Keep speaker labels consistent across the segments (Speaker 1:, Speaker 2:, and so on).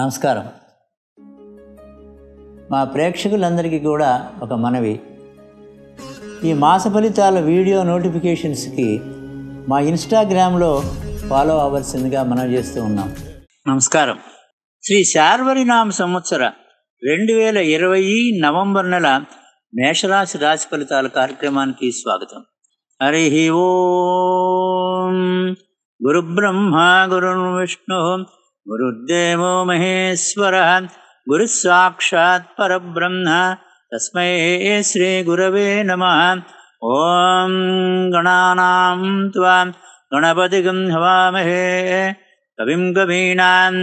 Speaker 1: నమస్కారం మా ప్రేక్షకులందరికీ కూడా ఒక మనవి ఈ మాస ఫలితాల వీడియో నోటిఫికేషన్స్కి మా ఇన్స్టాగ్రామ్లో ఫాలో అవ్వాల్సిందిగా మనం చేస్తూ ఉన్నాం నమస్కారం శ్రీ శార్వరినామ సంవత్సర రెండు వేల ఇరవై నవంబర్ నెల మేషరాశి రాశి ఫలితాల కార్యక్రమానికి స్వాగతం హరి ఓం గురుబ్రహ్మ గురు విష్ణు गुरुर्देवो महेश्वरः गुरुस्साक्षात् परब्रह्म तस्मै श्रीगुरवे नमः ॐ गणानां त्वाम् गणपतिगं हवामहे कविं कवीनाम्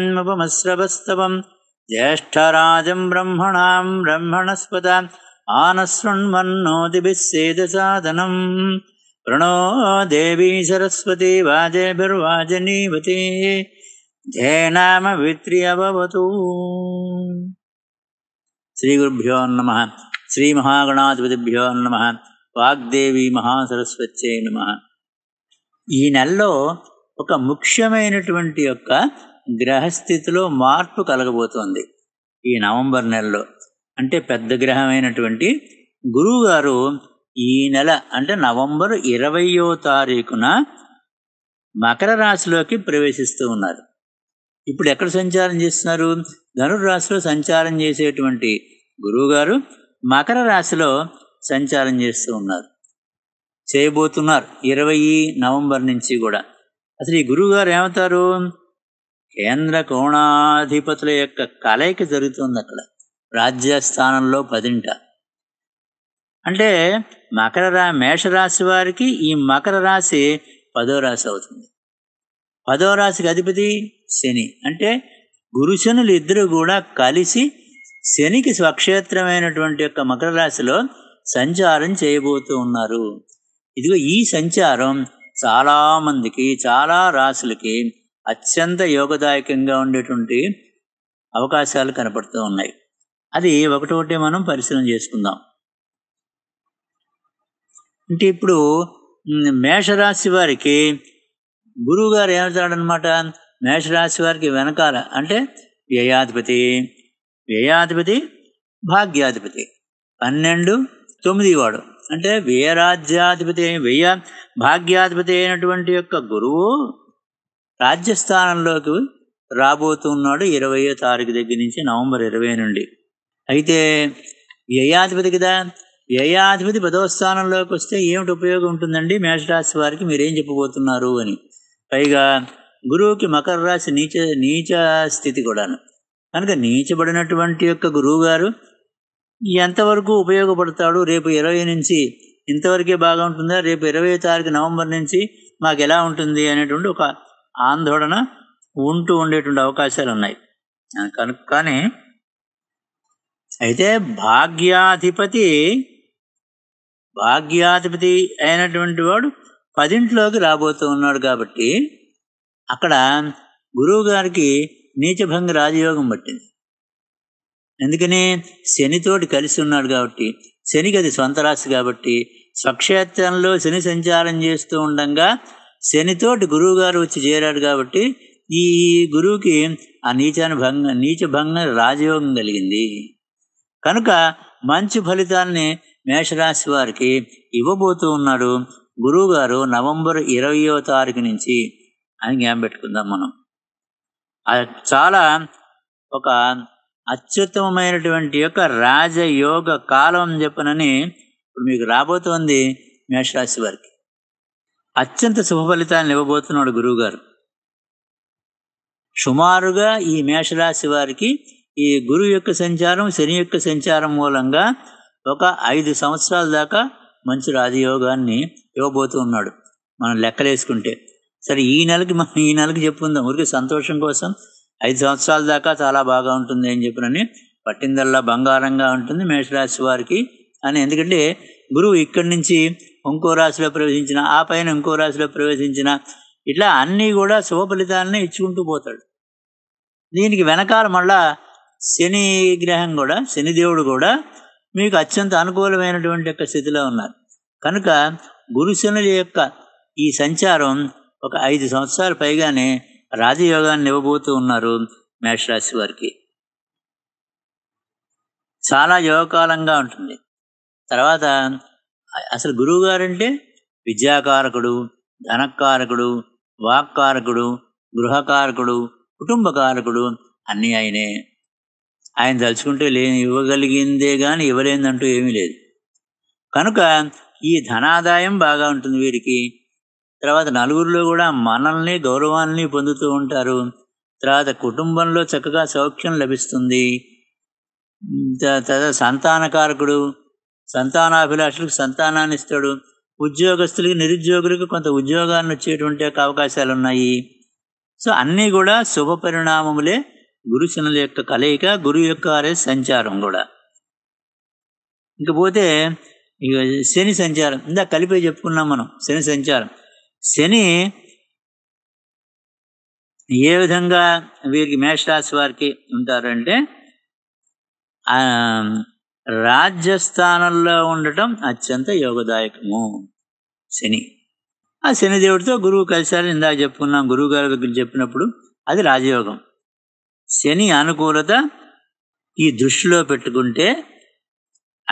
Speaker 1: ज्येष्ठराजं ब्रह्मणां ब्रह्मणाम् ब्रह्मणस्वत आनश्रुण्मन्नोति बिस्सेदसाधनम् प्रणो देवी सरस्वती वाजेभिर्वाजनीवती విత్రి శ్రీ గురుభ్యో నమ మహాగణాధిపతిభ్యో నమ వాగ్దేవి మహాసరస్వత్యే నమ ఈ నెలలో ఒక ముఖ్యమైనటువంటి యొక్క గ్రహస్థితిలో మార్పు కలగబోతోంది ఈ నవంబర్ నెలలో అంటే పెద్ద గ్రహమైనటువంటి గురువు గారు ఈ నెల అంటే నవంబర్ ఇరవయో తారీఖున మకర రాశిలోకి ప్రవేశిస్తూ ఉన్నారు ఇప్పుడు ఎక్కడ సంచారం చేస్తున్నారు ధనుర్రాశిలో సంచారం చేసేటువంటి గురువుగారు మకర రాశిలో సంచారం చేస్తూ ఉన్నారు చేయబోతున్నారు ఇరవై నవంబర్ నుంచి కూడా అసలు ఈ గురువుగారు ఏమవుతారు కేంద్ర కోణాధిపతుల యొక్క కలయిక జరుగుతుంది అక్కడ రాజ్యస్థానంలో పదింట అంటే మకర రా మేషరాశి వారికి ఈ మకర రాశి పదో రాశి అవుతుంది పదో రాశికి అధిపతి శని అంటే గురుశనులు ఇద్దరు కూడా కలిసి శనికి స్వక్షేత్రమైనటువంటి యొక్క మకర రాశిలో సంచారం చేయబోతూ ఉన్నారు ఇదిగో ఈ సంచారం చాలామందికి చాలా రాశులకి అత్యంత యోగదాయకంగా ఉండేటువంటి అవకాశాలు కనపడుతూ ఉన్నాయి అది ఒకటోటి మనం పరిశీలన చేసుకుందాం అంటే ఇప్పుడు మేషరాశి వారికి గురువు గారు ఏమవుతాడనమాట మేషరాశి వారికి వెనకాల అంటే వ్యయాధిపతి వ్యయాధిపతి భాగ్యాధిపతి పన్నెండు తొమ్మిది వాడు అంటే వ్యయరాజ్యాధిపతి వ్యయ భాగ్యాధిపతి అయినటువంటి యొక్క గురువు రాజ్యస్థానంలోకి రాబోతున్నాడు ఇరవయో తారీఖు దగ్గర నుంచి నవంబర్ ఇరవై నుండి అయితే వ్యయాధిపతి కదా వ్యయాధిపతి పదో స్థానంలోకి వస్తే ఏమిటి ఉపయోగం ఉంటుందండి మేషరాశి వారికి మీరేం చెప్పబోతున్నారు అని పైగా గురువుకి మకర రాశి నీచ నీచ స్థితి కూడాను కనుక నీచబడినటువంటి యొక్క గురువు గారు ఎంతవరకు ఉపయోగపడతాడు రేపు ఇరవై నుంచి ఇంతవరకే బాగా ఉంటుందా రేపు ఇరవై తారీఖు నవంబర్ నుంచి మాకు ఎలా ఉంటుంది అనేటువంటి ఒక ఆందోళన ఉంటూ ఉండేటువంటి అవకాశాలు ఉన్నాయి కనుక కానీ అయితే భాగ్యాధిపతి భాగ్యాధిపతి అయినటువంటి వాడు పదింట్లోకి రాబోతూ ఉన్నాడు కాబట్టి అక్కడ గురువు గారికి నీచభంగ రాజయోగం పట్టింది ఎందుకని శనితోటి కలిసి ఉన్నాడు కాబట్టి శనికి అది సొంత రాశి కాబట్టి స్వక్షేత్రంలో శని సంచారం చేస్తూ ఉండగా శనితోటి గురువు గారు వచ్చి చేరాడు కాబట్టి ఈ గురువుకి ఆ నీచాను భంగ నీచభంగ రాజయోగం కలిగింది కనుక మంచి ఫలితాన్ని మేషరాశి వారికి ఇవ్వబోతూ ఉన్నాడు గురువుగారు నవంబర్ ఇరవయో తారీఖు నుంచి ఆయన జ్ఞాపం పెట్టుకుందాం మనం అది చాలా ఒక అత్యుత్తమమైనటువంటి యొక్క రాజయోగ కాలం చెప్పనని ఇప్పుడు మీకు రాబోతోంది మేషరాశి వారికి అత్యంత శుభ ఫలితాలను ఇవ్వబోతున్నాడు గురువుగారు సుమారుగా ఈ మేషరాశి వారికి ఈ గురువు యొక్క సంచారం శని యొక్క సంచారం మూలంగా ఒక ఐదు సంవత్సరాల దాకా మంచి రాజయోగాన్ని ఇవ్వబోతూ ఉన్నాడు మనం లెక్కలేసుకుంటే సరే ఈ నెలకి మనం ఈ నెలకి చెప్పుకుందాం ఊరికి సంతోషం కోసం ఐదు సంవత్సరాల దాకా చాలా బాగా ఉంటుంది అని చెప్పినని పట్టిందల్లా బంగారంగా ఉంటుంది మేషరాశి వారికి అని ఎందుకంటే గురువు ఇక్కడి నుంచి ఇంకో రాశిలో ప్రవేశించిన ఆ పైన ఇంకో రాశిలో ప్రవేశించిన ఇట్లా అన్నీ కూడా శుభ ఫలితాలనే ఇచ్చుకుంటూ పోతాడు దీనికి వెనకాల మళ్ళా శని గ్రహం కూడా శనిదేవుడు కూడా మీకు అత్యంత అనుకూలమైనటువంటి యొక్క స్థితిలో ఉన్నారు కనుక గురుశనుల యొక్క ఈ సంచారం ఒక ఐదు సంవత్సరాల పైగానే రాజయోగాన్ని ఇవ్వబోతూ ఉన్నారు మేషరాశి వారికి చాలా యోగకాలంగా ఉంటుంది తర్వాత అసలు గురువు గారంటే విద్యాకారకుడు ధనకారకుడు వాక్కారకుడు గృహకారకుడు కుటుంబకారకుడు అన్నీ ఆయనే ఆయన తలుచుకుంటే లేని ఇవ్వగలిగిందే కానీ ఇవ్వలేందంటూ ఏమీ లేదు కనుక ఈ ధనాదాయం బాగా ఉంటుంది వీరికి తర్వాత నలుగురిలో కూడా మనల్ని గౌరవాన్ని పొందుతూ ఉంటారు తర్వాత కుటుంబంలో చక్కగా సౌఖ్యం లభిస్తుంది తర్వాత సంతానకారకుడు సంతానాభిలాషులకు సంతానాన్ని ఇస్తాడు ఉద్యోగస్తులకి నిరుద్యోగులకు కొంత ఉద్యోగాన్ని వచ్చేటువంటి అవకాశాలు ఉన్నాయి సో అన్నీ కూడా శుభ పరిణామములే గురుశనుల యొక్క కలయిక గురువు యొక్క అరే సంచారం కూడా ఇకపోతే ఇక శని సంచారం ఇందా కలిపే చెప్పుకున్నాం మనం శని సంచారం శని ఏ విధంగా వీరికి మేషరాశి వారికి ఉంటారంటే రాజ్యస్థానంలో ఉండటం అత్యంత యోగదాయకము శని ఆ శనిదేవుడితో గురువు కలిశారు ఇందాక చెప్పుకున్నాం గురువు గారి దగ్గర చెప్పినప్పుడు అది రాజయోగం శని అనుకూలత ఈ దృష్టిలో పెట్టుకుంటే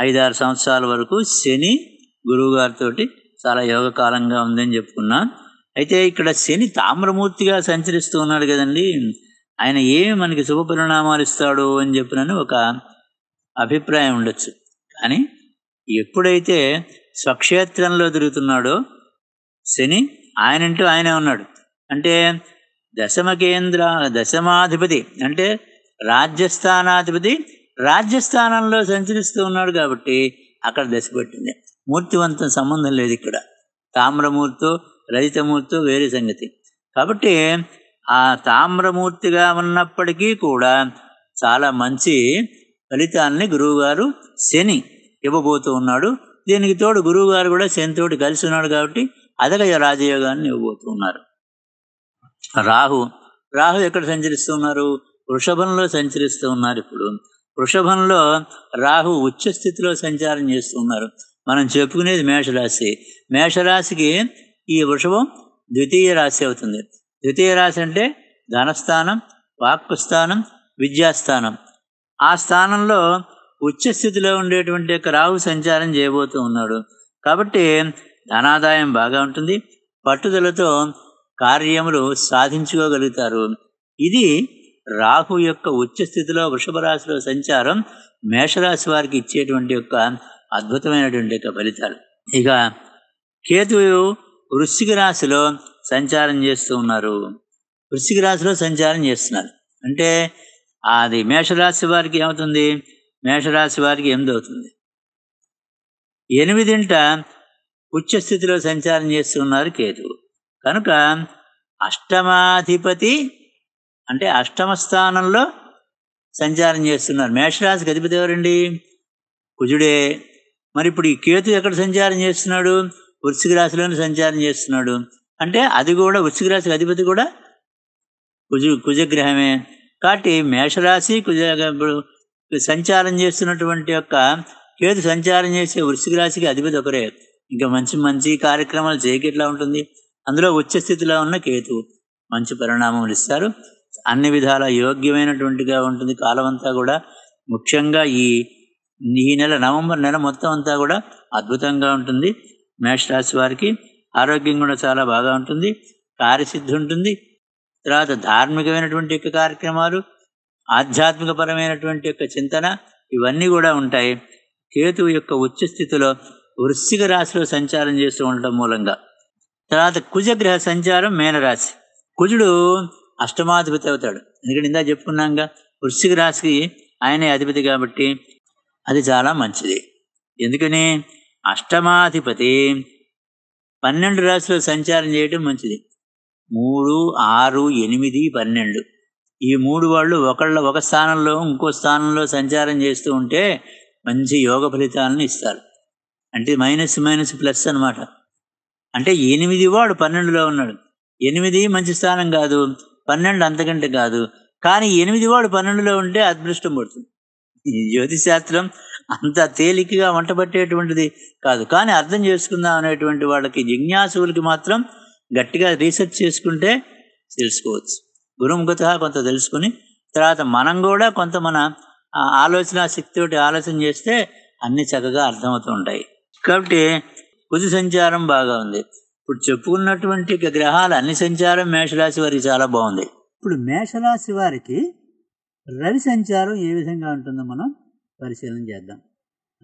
Speaker 1: ఐదారు సంవత్సరాల వరకు శని గురువుగారితో చాలా యోగకాలంగా ఉందని చెప్పుకున్నాను అయితే ఇక్కడ శని తామ్రమూర్తిగా సంచరిస్తూ ఉన్నాడు కదండి ఆయన ఏమి మనకి శుభ పరిణామాలు ఇస్తాడు అని చెప్పినని ఒక అభిప్రాయం ఉండొచ్చు కానీ ఎప్పుడైతే స్వక్షేత్రంలో తిరుగుతున్నాడో శని ఆయనంటూ ఆయనే ఉన్నాడు అంటే దశమ కేంద్ర దశమాధిపతి అంటే రాజ్యస్థానాధిపతి రాజ్యస్థానంలో సంచరిస్తూ ఉన్నాడు కాబట్టి అక్కడ దశ పెట్టింది మూర్తివంతం సంబంధం లేదు ఇక్కడ తామ్రమూర్తో రజితమూర్తితో వేరే సంగతి కాబట్టి ఆ తామ్రమూర్తిగా ఉన్నప్పటికీ కూడా చాలా మంచి ఫలితాన్ని గురువుగారు శని ఇవ్వబోతూ ఉన్నాడు దీనికి తోడు గురువుగారు కూడా శనితోటి కలిసి ఉన్నాడు కాబట్టి అదగ రాజయోగాన్ని ఇవ్వబోతున్నారు రాహు రాహు ఎక్కడ సంచరిస్తూ ఉన్నారు వృషభంలో సంచరిస్తూ ఉన్నారు ఇప్పుడు వృషభంలో రాహు ఉచ్చ స్థితిలో సంచారం చేస్తూ ఉన్నారు మనం చెప్పుకునేది మేషరాశి మేషరాశికి ఈ వృషభం ద్వితీయ రాశి అవుతుంది ద్వితీయ రాశి అంటే ధనస్థానం వాక్స్థానం విద్యాస్థానం ఆ స్థానంలో ఉచ్చ స్థితిలో ఉండేటువంటి యొక్క రాహు సంచారం చేయబోతూ ఉన్నాడు కాబట్టి ధనాదాయం బాగా ఉంటుంది పట్టుదలతో కార్యములు సాధించుకోగలుగుతారు ఇది రాహు యొక్క ఉచ్చ స్థితిలో వృషభ రాశిలో సంచారం మేషరాశి వారికి ఇచ్చేటువంటి యొక్క అద్భుతమైనటువంటి యొక్క ఫలితాలు ఇక కేతు వృశ్చిక రాశిలో సంచారం చేస్తూ ఉన్నారు వృశ్చిక రాశిలో సంచారం చేస్తున్నారు అంటే అది మేషరాశి వారికి ఏమవుతుంది మేషరాశి వారికి ఎనిమిది అవుతుంది ఎనిమిదింట ఉచ్చ స్థితిలో సంచారం చేస్తున్నారు కేతువు కనుక అష్టమాధిపతి అంటే అష్టమ స్థానంలో సంచారం చేస్తున్నారు మేషరాశికి అధిపతి ఎవరండి కుజుడే మరి ఇప్పుడు ఈ కేతు ఎక్కడ సంచారం చేస్తున్నాడు వృశ్చిక రాశిలోనే సంచారం చేస్తున్నాడు అంటే అది కూడా వృశ్చిక రాశికి అధిపతి కూడా కుజు కుజగ్రహమే కాబట్టి మేషరాశి కుజ సంచారం చేస్తున్నటువంటి యొక్క కేతు సంచారం చేసే వృశ్చిక రాశికి అధిపతి ఒకరే ఇంకా మంచి మంచి కార్యక్రమాలు చేయకి ఎట్లా ఉంటుంది అందులో ఉచ్చ స్థితిలో ఉన్న కేతు మంచి పరిణామములు ఇస్తారు అన్ని విధాల యోగ్యమైనటువంటిగా ఉంటుంది కాలం అంతా కూడా ముఖ్యంగా ఈ ఈ నెల నవంబర్ నెల మొత్తం అంతా కూడా అద్భుతంగా ఉంటుంది మేషరాశి వారికి ఆరోగ్యం కూడా చాలా బాగా ఉంటుంది కార్యసిద్ధి ఉంటుంది తర్వాత ధార్మికమైనటువంటి యొక్క కార్యక్రమాలు ఆధ్యాత్మికపరమైనటువంటి యొక్క చింతన ఇవన్నీ కూడా ఉంటాయి కేతువు యొక్క ఉచ్చ స్థితిలో వృశ్చిక రాశిలో సంచారం చేస్తూ ఉండటం మూలంగా తర్వాత కుజగ్రహ సంచారం మేనరాశి కుజుడు అష్టమాధిపతి అవుతాడు ఎందుకంటే ఇందా చెప్పుకున్నాగా వృశ్చిక రాశికి ఆయనే అధిపతి కాబట్టి అది చాలా మంచిది ఎందుకని అష్టమాధిపతి పన్నెండు రాశిలో సంచారం చేయడం మంచిది మూడు ఆరు ఎనిమిది పన్నెండు ఈ మూడు వాళ్ళు ఒకళ్ళ ఒక స్థానంలో ఇంకో స్థానంలో సంచారం చేస్తూ ఉంటే మంచి యోగ ఫలితాలను ఇస్తారు అంటే మైనస్ మైనస్ ప్లస్ అనమాట అంటే ఎనిమిది వాడు పన్నెండులో ఉన్నాడు ఎనిమిది మంచి స్థానం కాదు పన్నెండు అంతకంటే కాదు కానీ ఎనిమిది వాడు పన్నెండులో ఉంటే అదృష్టం పడుతుంది జ్యోతిశాస్త్రం అంత తేలికగా వంట పట్టేటువంటిది కాదు కానీ అర్థం చేసుకుందాం అనేటువంటి వాళ్ళకి జిజ్ఞాసువులకి మాత్రం గట్టిగా రీసెర్చ్ చేసుకుంటే తెలుసుకోవచ్చు గురుముఖత కొంత తెలుసుకుని తర్వాత మనం కూడా కొంత మన ఆలోచన శక్తితోటి ఆలోచన చేస్తే అన్ని చక్కగా అర్థమవుతూ ఉంటాయి కాబట్టి కుది సంచారం బాగా ఉంది ఇప్పుడు చెప్పుకున్నటువంటి గ్రహాలు అన్ని సంచారం మేషరాశి వారికి చాలా బాగుంది ఇప్పుడు మేషరాశి వారికి రవి సంచారం ఏ విధంగా ఉంటుందో మనం పరిశీలన చేద్దాం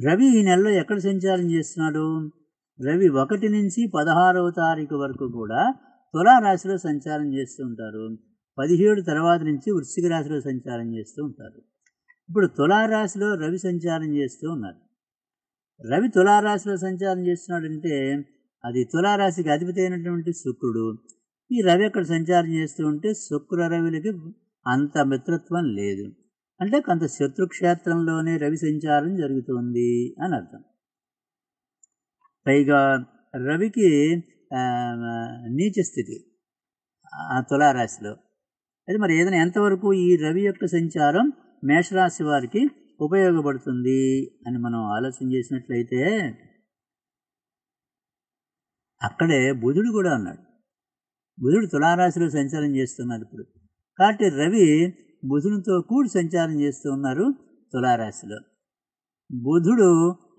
Speaker 1: రవి ఈ నెలలో ఎక్కడ సంచారం చేస్తున్నాడు రవి ఒకటి నుంచి పదహారవ తారీఖు వరకు కూడా తులారాశిలో సంచారం చేస్తూ ఉంటారు పదిహేడు తర్వాత నుంచి వృశ్చిక రాశిలో సంచారం చేస్తూ ఉంటారు ఇప్పుడు తులారాశిలో రవి సంచారం చేస్తూ ఉన్నారు రవి తులారాశిలో సంచారం చేస్తున్నాడంటే అది తులారాశికి అధిపతి అయినటువంటి శుక్రుడు ఈ రవి అక్కడ సంచారం చేస్తూ ఉంటే శుక్ర రవిలకి అంత మిత్రత్వం లేదు అంటే కొంత శత్రుక్షేత్రంలోనే రవి సంచారం జరుగుతుంది అని అర్థం పైగా రవికి నీచ స్థితి ఆ తులారాశిలో అది మరి ఏదైనా ఎంతవరకు ఈ రవి యొక్క సంచారం మేషరాశి వారికి ఉపయోగపడుతుంది అని మనం ఆలోచన చేసినట్లయితే అక్కడే బుధుడు కూడా ఉన్నాడు బుధుడు తులారాశిలో సంచారం చేస్తున్నాడు ఇప్పుడు కాబట్టి రవి బుధునితో కూడి సంచారం చేస్తూ ఉన్నారు తులారాశిలో బుధుడు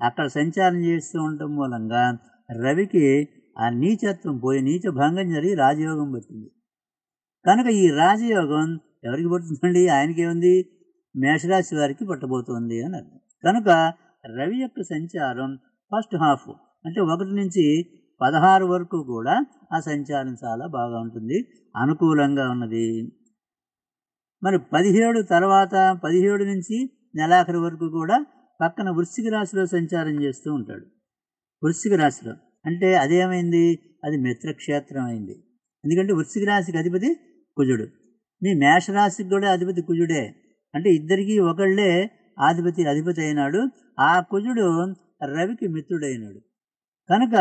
Speaker 1: అక్కడ సంచారం చేస్తూ ఉండటం మూలంగా రవికి ఆ నీచత్వం పోయి నీచ భంగం జరిగి రాజయోగం పట్టింది కనుక ఈ రాజయోగం ఎవరికి పడుతుందండి ఆయనకేముంది మేషరాశి వారికి పట్టబోతోంది అని అర్థం కనుక రవి యొక్క సంచారం ఫస్ట్ హాఫ్ అంటే ఒకటి నుంచి పదహారు వరకు కూడా ఆ సంచారం చాలా బాగా ఉంటుంది అనుకూలంగా ఉన్నది మరి పదిహేడు తర్వాత పదిహేడు నుంచి నెలాఖరు వరకు కూడా పక్కన వృశ్చిక రాశిలో సంచారం చేస్తూ ఉంటాడు వృశ్చిక రాశిలో అంటే అదేమైంది అది మిత్రక్షేత్రం అయింది ఎందుకంటే వృశ్చిక రాశికి అధిపతి కుజుడు మీ మేషరాశికి కూడా అధిపతి కుజుడే అంటే ఇద్దరికీ ఒకళ్ళే ఆధిపతి అధిపతి అయినాడు ఆ కుజుడు రవికి మిత్రుడైనాడు కనుక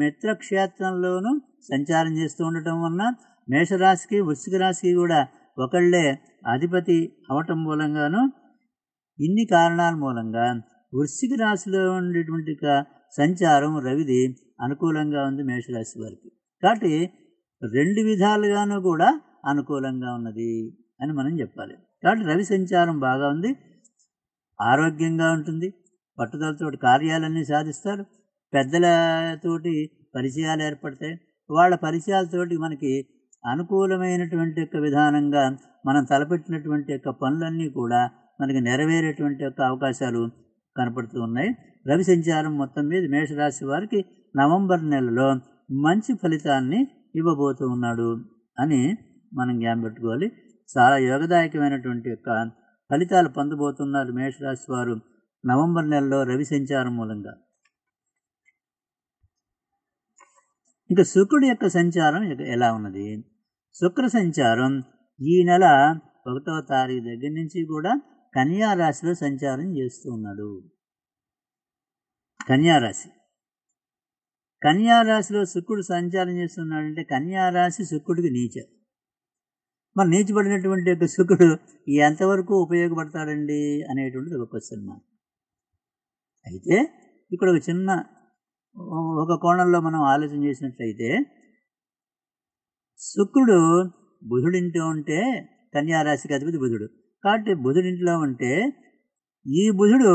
Speaker 1: మిత్రక్షేత్రంలోనూ సంచారం చేస్తూ ఉండటం వలన మేషరాశికి వృశ్చిక రాశికి కూడా ఒకళ్ళే అధిపతి అవటం మూలంగాను ఇన్ని కారణాల మూలంగా వృశ్చిక రాశిలో ఉండేటువంటి సంచారం రవిది అనుకూలంగా ఉంది మేషరాశి వారికి కాబట్టి రెండు విధాలుగాను కూడా అనుకూలంగా ఉన్నది అని మనం చెప్పాలి కాబట్టి రవి సంచారం బాగా ఉంది ఆరోగ్యంగా ఉంటుంది పట్టుదలతోటి కార్యాలన్నీ సాధిస్తారు పెద్దలతోటి పరిచయాలు ఏర్పడతాయి వాళ్ళ పరిచయాలతోటి మనకి అనుకూలమైనటువంటి యొక్క విధానంగా మనం తలపెట్టినటువంటి యొక్క పనులన్నీ కూడా మనకి నెరవేరేటువంటి యొక్క అవకాశాలు కనపడుతూ ఉన్నాయి రవి సంచారం మొత్తం మీద మేషరాశి వారికి నవంబర్ నెలలో మంచి ఫలితాన్ని ఇవ్వబోతూ ఉన్నాడు అని మనం జ్ఞాపెట్టుకోవాలి చాలా యోగదాయకమైనటువంటి యొక్క ఫలితాలు పొందబోతున్నారు మేషరాశి వారు నవంబర్ నెలలో రవి సంచారం మూలంగా ఇంకా శుక్రుడి యొక్క సంచారం ఎలా ఉన్నది శుక్ర సంచారం ఈ నెల ఒకటవ తారీఖు దగ్గర నుంచి కూడా కన్యారాశిలో సంచారం చేస్తూ ఉన్నాడు కన్యారాశి కన్యారాశిలో శుక్రుడు సంచారం చేస్తున్నాడంటే కన్యారాశి శుక్రుడికి నీచ మరి నేర్చబడినటువంటి యొక్క శుకుడు ఎంతవరకు ఉపయోగపడతాడండి అనేటువంటిది ఒక క్వశ్చన్ మార్క్ అయితే ఇక్కడ ఒక చిన్న ఒక కోణంలో మనం ఆలోచన చేసినట్లయితే శుక్రుడు బుధుడింట్లో ఉంటే కన్యారాశికి అధిపతి బుధుడు కాబట్టి బుధుడింట్లో ఉంటే ఈ బుధుడు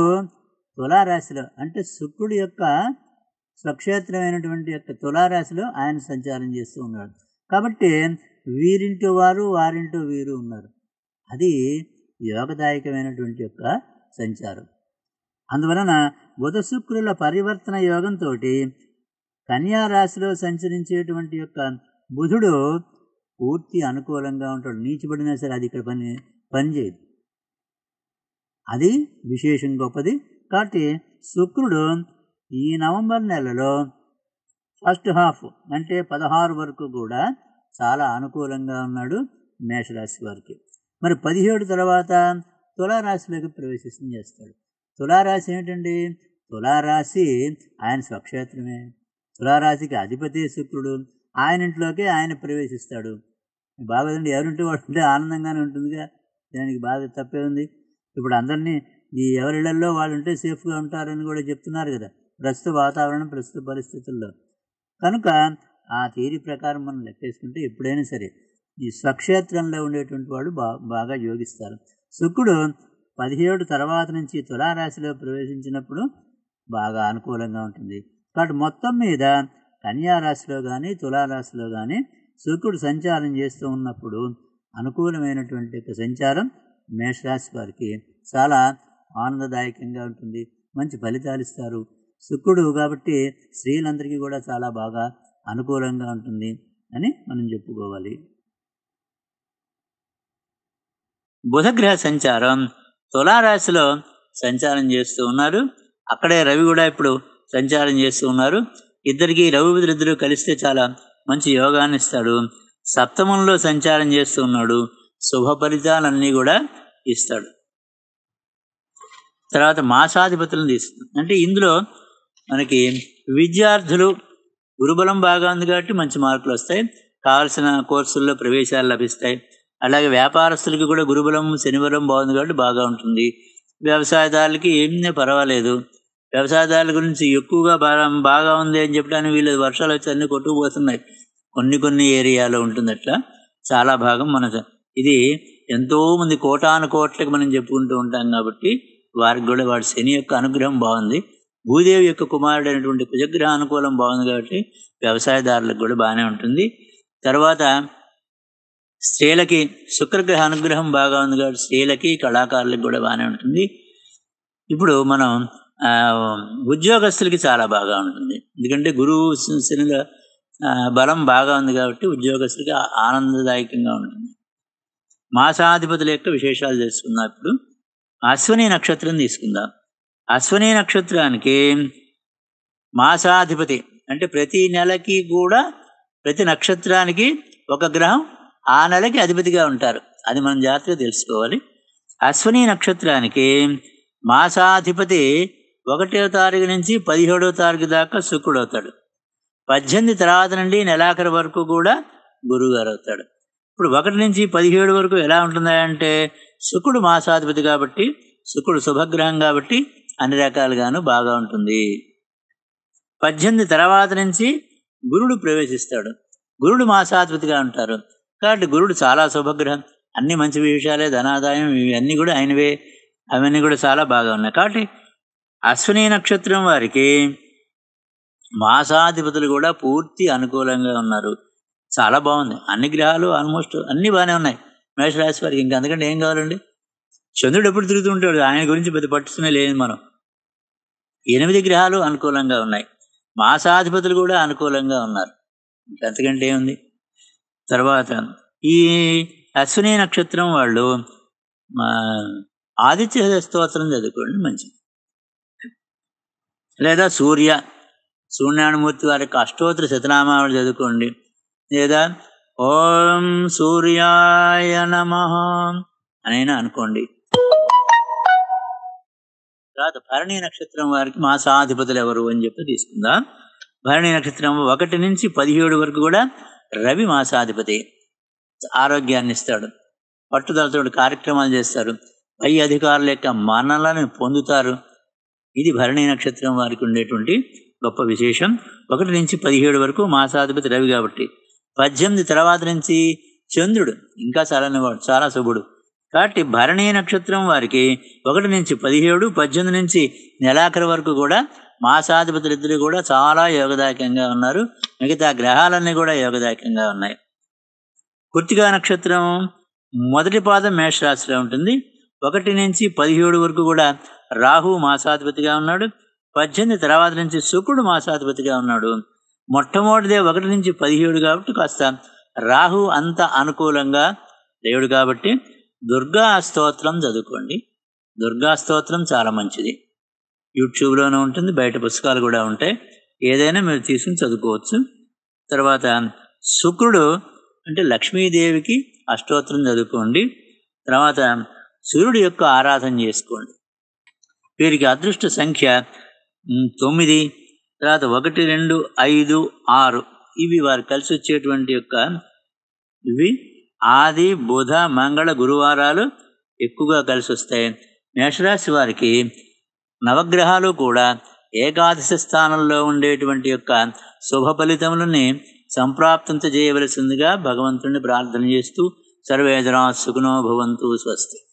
Speaker 1: తులారాశిలో అంటే శుక్రుడి యొక్క స్వక్షేత్రమైనటువంటి యొక్క తులారాశిలో ఆయన సంచారం చేస్తూ ఉన్నాడు కాబట్టి వీరింటూ వారు వారింటూ వీరు ఉన్నారు అది యోగదాయకమైనటువంటి యొక్క సంచారం అందువలన బుధ శుక్రుల పరివర్తన యోగంతో రాశిలో సంచరించేటువంటి యొక్క బుధుడు పూర్తి అనుకూలంగా ఉంటాడు నీచిపడినా సరే అది ఇక్కడ పని పనిచేయదు అది విశేషం గొప్పది కాబట్టి శుక్రుడు ఈ నవంబర్ నెలలో ఫస్ట్ హాఫ్ అంటే పదహారు వరకు కూడా చాలా అనుకూలంగా ఉన్నాడు మేషరాశి వారికి మరి పదిహేడు తర్వాత తులారాశిలోకి ప్రవేశం చేస్తాడు తులారాశి ఏంటండి తులారాశి ఆయన స్వక్షేత్రమే తులారాశికి అధిపతి శుక్రుడు ఆయన ఇంట్లోకి ఆయన ప్రవేశిస్తాడు బాగోదండి వాడు ఉంటే ఆనందంగానే ఉంటుందిగా దానికి బాగా తప్పే ఉంది ఇప్పుడు అందరినీ ఈ ఎవరిళ్ళల్లో వాళ్ళు ఉంటే సేఫ్గా ఉంటారని కూడా చెప్తున్నారు కదా ప్రస్తుత వాతావరణం ప్రస్తుత పరిస్థితుల్లో కనుక ఆ థియరీ ప్రకారం మనం లెక్కేసుకుంటే ఎప్పుడైనా సరే ఈ స్వక్షేత్రంలో ఉండేటువంటి వాడు బాగా యోగిస్తారు శుక్రుడు పదిహేడు తర్వాత నుంచి తులారాశిలో ప్రవేశించినప్పుడు బాగా అనుకూలంగా ఉంటుంది కాబట్టి మొత్తం మీద కన్యారాశిలో కానీ తులారాశిలో కానీ శుక్రుడు సంచారం చేస్తూ ఉన్నప్పుడు అనుకూలమైనటువంటి సంచారం మేషరాశి వారికి చాలా ఆనందదాయకంగా ఉంటుంది మంచి ఫలితాలు ఇస్తారు శుక్రుడు కాబట్టి స్త్రీలందరికీ కూడా చాలా బాగా అనుకూలంగా ఉంటుంది అని మనం చెప్పుకోవాలి బుధగ్రహ సంచారం తులారాశిలో సంచారం చేస్తూ ఉన్నారు అక్కడే రవి కూడా ఇప్పుడు సంచారం చేస్తూ ఉన్నారు ఇద్దరికి రవిబుధులిద్దరూ కలిస్తే చాలా మంచి యోగాన్ని ఇస్తాడు సప్తమంలో సంచారం చేస్తూ ఉన్నాడు శుభ ఫలితాలన్నీ కూడా ఇస్తాడు తర్వాత మాసాధిపతులను తీస్తుంది అంటే ఇందులో మనకి విద్యార్థులు గురుబలం బాగా ఉంది కాబట్టి మంచి మార్కులు వస్తాయి కావాల్సిన కోర్సుల్లో ప్రవేశాలు లభిస్తాయి అలాగే వ్యాపారస్తులకి కూడా గురుబలం శనివారం బాగుంది కాబట్టి బాగా ఉంటుంది వ్యవసాయదారులకి ఏమీ పర్వాలేదు వ్యవసాయదారుల గురించి ఎక్కువగా బాగా ఉంది అని చెప్పడానికి వీళ్ళు వర్షాలు వచ్చి అన్నీ కొట్టుకుపోతున్నాయి కొన్ని కొన్ని ఏరియాలో ఉంటుంది అట్లా చాలా భాగం మన ఇది ఎంతోమంది కోటాను కోట్లకి మనం చెప్పుకుంటూ ఉంటాం కాబట్టి వారికి కూడా వాడి శని యొక్క అనుగ్రహం బాగుంది భూదేవి యొక్క కుమారుడు అనేటువంటి కుజగ్రహ అనుకూలం బాగుంది కాబట్టి వ్యవసాయదారులకు కూడా బాగానే ఉంటుంది తర్వాత స్త్రీలకి శుక్రగ్రహ అనుగ్రహం బాగా ఉంది కాబట్టి స్త్రీలకి కళాకారులకు కూడా బాగానే ఉంటుంది ఇప్పుడు మనం ఉద్యోగస్తులకి చాలా బాగా ఉంటుంది ఎందుకంటే గురువు శనుల బలం బాగా ఉంది కాబట్టి ఉద్యోగస్తులకి ఆనందదాయకంగా ఉంటుంది మాసాధిపతుల యొక్క విశేషాలు తెలుసుకుందాం ఇప్పుడు అశ్విని నక్షత్రం తీసుకుందాం అశ్వనీ నక్షత్రానికి మాసాధిపతి అంటే ప్రతి నెలకి కూడా ప్రతి నక్షత్రానికి ఒక గ్రహం ఆ నెలకి అధిపతిగా ఉంటారు అది మనం జాగ్రత్తగా తెలుసుకోవాలి అశ్వనీ నక్షత్రానికి మాసాధిపతి ఒకటో తారీఖు నుంచి పదిహేడో తారీఖు దాకా శుక్రుడు అవుతాడు పద్దెనిమిది తర్వాత నుండి నెలాఖరు వరకు కూడా గురువుగారు అవుతాడు ఇప్పుడు ఒకటి నుంచి పదిహేడు వరకు ఎలా ఉంటుందంటే శుక్రుడు మాసాధిపతి కాబట్టి శుక్రుడు శుభగ్రహం కాబట్టి అన్ని రకాలుగాను బాగా ఉంటుంది పద్దెనిమిది తర్వాత నుంచి గురుడు ప్రవేశిస్తాడు గురుడు మాసాధిపతిగా ఉంటారు కాబట్టి గురుడు చాలా శుభగ్రహం అన్ని మంచి విషయాలే ధనాదాయం ఇవన్నీ కూడా ఆయనవే అవన్నీ కూడా చాలా బాగా ఉన్నాయి కాబట్టి అశ్విని నక్షత్రం వారికి మాసాధిపతులు కూడా పూర్తి అనుకూలంగా ఉన్నారు చాలా బాగుంది అన్ని గ్రహాలు ఆల్మోస్ట్ అన్నీ బాగానే ఉన్నాయి మేషరాశి వారికి ఇంకా అందుకంటే ఏం కావాలండి చంద్రుడు ఎప్పుడు తిరుగుతూ ఉంటాడు ఆయన గురించి పెద్ద పట్టుకునే లేదు మనం ఎనిమిది గ్రహాలు అనుకూలంగా ఉన్నాయి మాసాధిపతులు కూడా అనుకూలంగా ఉన్నారు అంతకంటే ఏముంది తర్వాత ఈ అశ్విని నక్షత్రం వాళ్ళు ఆదిత్య స్తోత్రం చదువుకోండి మంచిది లేదా సూర్య సూర్యానుమూర్తి వారికి అష్టోత్తర శతనామాలు చదువుకోండి లేదా ఓం సూర్యాయ నమ అనైనా అనుకోండి తర్వాత భరణి నక్షత్రం వారికి మాసాధిపతులు ఎవరు అని చెప్పి తీసుకుందాం భరణి నక్షత్రం ఒకటి నుంచి పదిహేడు వరకు కూడా రవి మాసాధిపతి ఆరోగ్యాన్ని ఇస్తాడు పట్టుదలతో కార్యక్రమాలు చేస్తారు పై అధికారుల యొక్క మరణాలను పొందుతారు ఇది భరణి నక్షత్రం వారికి ఉండేటువంటి గొప్ప విశేషం ఒకటి నుంచి పదిహేడు వరకు మాసాధిపతి రవి కాబట్టి పద్దెనిమిది తర్వాత నుంచి చంద్రుడు ఇంకా చాలా చాలా శుభుడు కాబట్టి భరణీ నక్షత్రం వారికి ఒకటి నుంచి పదిహేడు పద్దెనిమిది నుంచి నెలాఖరు వరకు కూడా ఇద్దరు కూడా చాలా యోగదాయకంగా ఉన్నారు మిగతా గ్రహాలన్నీ కూడా యోగదాయకంగా ఉన్నాయి కృతికా నక్షత్రం మొదటి పాదం మేషరాశిలో ఉంటుంది ఒకటి నుంచి పదిహేడు వరకు కూడా రాహు మాసాధిపతిగా ఉన్నాడు పద్దెనిమిది తర్వాత నుంచి శుక్రుడు మాసాధిపతిగా ఉన్నాడు మొట్టమొదటిదే ఒకటి నుంచి పదిహేడు కాబట్టి కాస్త రాహు అంత అనుకూలంగా లేడు కాబట్టి దుర్గా స్తోత్రం చదువుకోండి దుర్గా స్తోత్రం చాలా మంచిది యూట్యూబ్లోనే ఉంటుంది బయట పుస్తకాలు కూడా ఉంటాయి ఏదైనా మీరు తీసుకుని చదువుకోవచ్చు తర్వాత శుక్రుడు అంటే లక్ష్మీదేవికి అష్టోత్తరం చదువుకోండి తర్వాత సూర్యుడు యొక్క ఆరాధన చేసుకోండి వీరికి అదృష్ట సంఖ్య తొమ్మిది తర్వాత ఒకటి రెండు ఐదు ఆరు ఇవి వారు కలిసి వచ్చేటువంటి యొక్క ఇవి ఆది బుధ మంగళ గురువారాలు ఎక్కువగా కలిసి వస్తాయి మేషరాశి వారికి నవగ్రహాలు కూడా ఏకాదశ స్థానంలో ఉండేటువంటి యొక్క శుభ ఫలితములని చేయవలసిందిగా భగవంతుని ప్రార్థన చేస్తూ సర్వేదరా సుఖనోభవంతు స్వస్తి